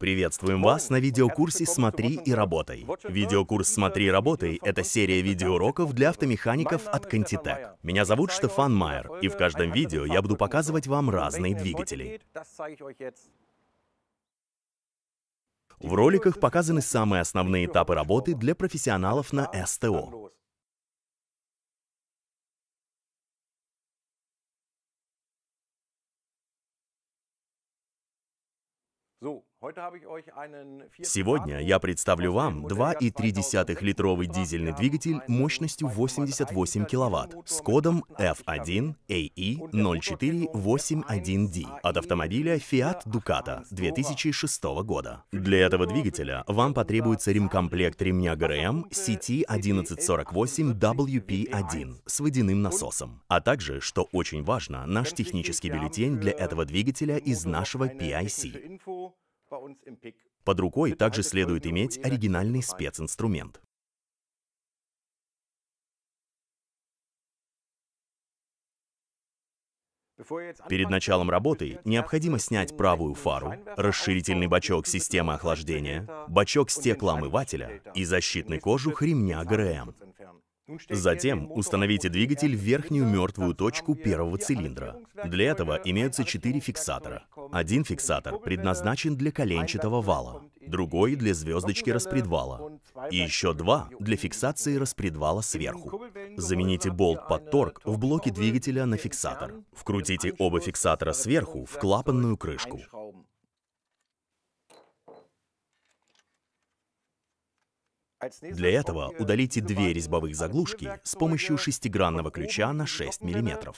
Приветствуем вас на видеокурсе «Смотри и работай». Видеокурс «Смотри и работай» — это серия видеоуроков для автомехаников от Contitek. Меня зовут Штефан Майер, и в каждом видео я буду показывать вам разные двигатели. В роликах показаны самые основные этапы работы для профессионалов на СТО. So, Сегодня я представлю вам 2,3-литровый дизельный двигатель мощностью 88 кВт с кодом F1AE0481D от автомобиля Fiat Ducato 2006 года. Для этого двигателя вам потребуется ремкомплект ремня ГРМ CT1148WP1 с водяным насосом, а также, что очень важно, наш технический бюллетень для этого двигателя из нашего PIC. Под рукой также следует иметь оригинальный специнструмент. Перед началом работы необходимо снять правую фару, расширительный бачок системы охлаждения, бачок стеклоомывателя и защитный кожух ремня ГРМ. Затем установите двигатель в верхнюю мертвую точку первого цилиндра. Для этого имеются четыре фиксатора. Один фиксатор предназначен для коленчатого вала, другой для звездочки распредвала, и еще два для фиксации распредвала сверху. Замените болт под торг в блоке двигателя на фиксатор. Вкрутите оба фиксатора сверху в клапанную крышку. Для этого удалите две резьбовых заглушки с помощью шестигранного ключа на 6 мм.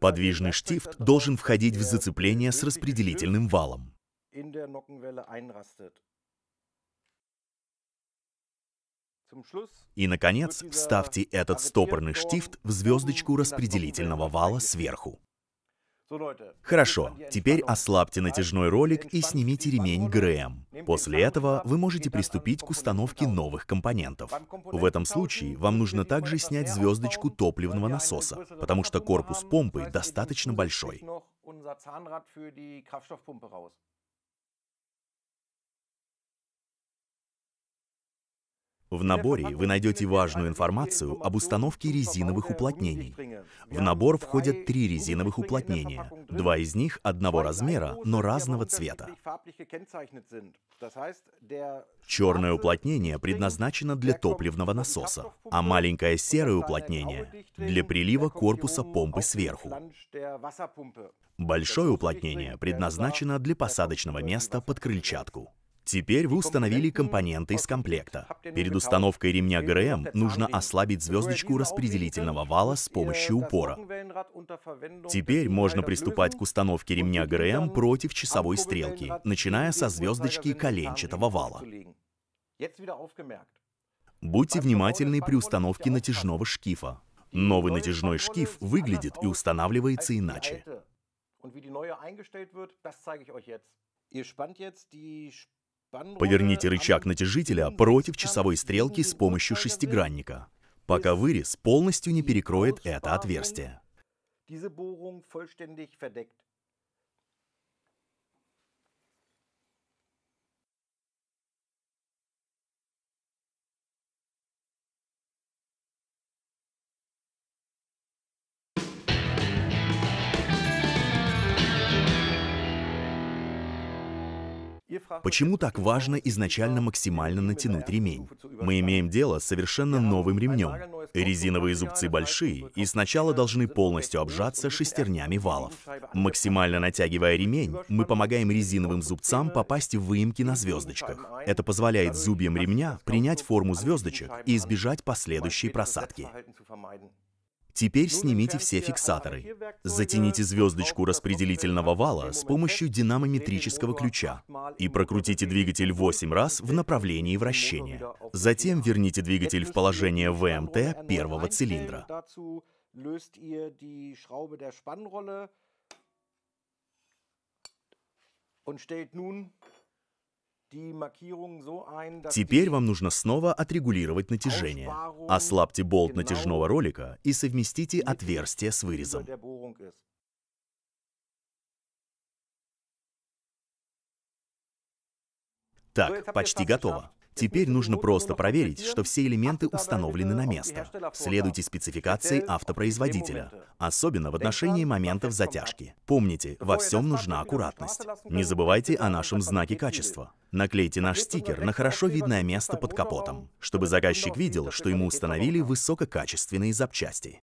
Подвижный штифт er должен входить в зацепление с распределительным валом. И, наконец, вставьте этот стопорный штифт в звездочку распределительного вала сверху. Хорошо, теперь ослабьте натяжной ролик и снимите ремень ГРМ. После этого вы можете приступить к установке новых компонентов. В этом случае вам нужно также снять звездочку топливного насоса, потому что корпус помпы достаточно большой. В наборе вы найдете важную информацию об установке резиновых уплотнений. В набор входят три резиновых уплотнения, два из них одного размера, но разного цвета. Черное уплотнение предназначено для топливного насоса, а маленькое серое уплотнение — для прилива корпуса помпы сверху. Большое уплотнение предназначено для посадочного места под крыльчатку. Теперь вы установили компоненты из комплекта. Перед установкой ремня ГРМ нужно ослабить звездочку распределительного вала с помощью упора. Теперь можно приступать к установке ремня ГРМ против часовой стрелки, начиная со звездочки коленчатого вала. Будьте внимательны при установке натяжного шкифа. Новый натяжной шкив выглядит и устанавливается иначе. Поверните рычаг натяжителя против часовой стрелки с помощью шестигранника, пока вырез полностью не перекроет это отверстие. Почему так важно изначально максимально натянуть ремень? Мы имеем дело с совершенно новым ремнем. Резиновые зубцы большие и сначала должны полностью обжаться шестернями валов. Максимально натягивая ремень, мы помогаем резиновым зубцам попасть в выемки на звездочках. Это позволяет зубьям ремня принять форму звездочек и избежать последующей просадки. Теперь снимите все фиксаторы. Затяните звездочку распределительного вала с помощью динамометрического ключа и прокрутите двигатель 8 раз в направлении вращения. Затем верните двигатель в положение ВМТ первого цилиндра. Und Теперь вам нужно снова отрегулировать натяжение. Ослабьте болт натяжного ролика и совместите отверстие с вырезом. Так, почти готово. Теперь нужно просто проверить, что все элементы установлены на место. Следуйте спецификации автопроизводителя, особенно в отношении моментов затяжки. Помните, во всем нужна аккуратность. Не забывайте о нашем знаке качества. Наклейте наш стикер на хорошо видное место под капотом, чтобы заказчик видел, что ему установили высококачественные запчасти.